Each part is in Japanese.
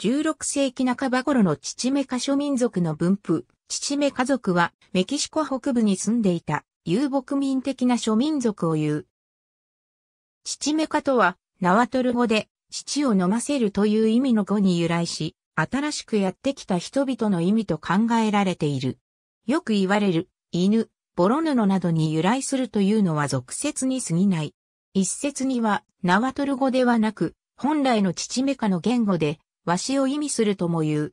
16世紀半ば頃のチチメカ諸民族の分布、チチメ家族はメキシコ北部に住んでいた遊牧民的な諸民族を言う。チチメカとはナワトル語で父を飲ませるという意味の語に由来し、新しくやってきた人々の意味と考えられている。よく言われる犬、ボロヌノなどに由来するというのは俗説に過ぎない。一説にはナワトル語ではなく、本来のチチメカの言語でわしを意味するとも言う。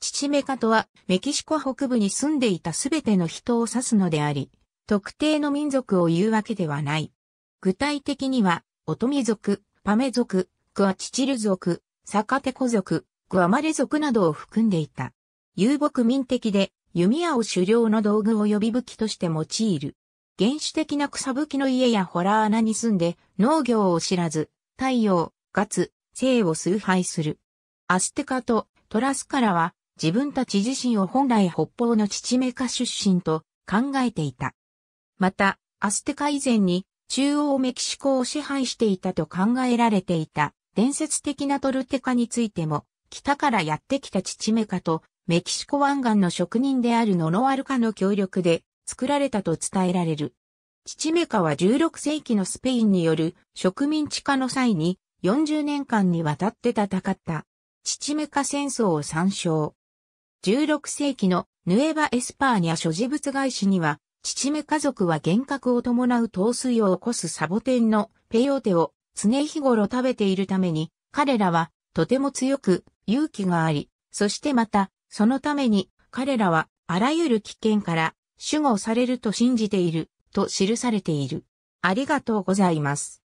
チチメカとは、メキシコ北部に住んでいたすべての人を指すのであり、特定の民族を言うわけではない。具体的には、乙女族、パメ族、クアチチル族、サカテコ族、グアマレ族などを含んでいた。遊牧民的で、弓矢を狩猟の道具を呼び武器として用いる。原始的な草吹きの家やホラー穴に住んで、農業を知らず、太陽、ツ、生を崇拝する。アステカとトラスカラは自分たち自身を本来北方の父メカ出身と考えていた。また、アステカ以前に中央メキシコを支配していたと考えられていた伝説的なトルテカについても、北からやってきた父メカとメキシコ湾岸の職人であるノノアルカの協力で作られたと伝えられる。父メカは16世紀のスペインによる植民地化の際に40年間にわたって戦ったチチメカ戦争を参照。16世紀のヌエバ・エスパーニャ諸事物外史には、チチメ家族は幻覚を伴う糖水を起こすサボテンのペヨーテを常日頃食べているために、彼らはとても強く勇気があり、そしてまた、そのために彼らはあらゆる危険から守護されると信じていると記されている。ありがとうございます。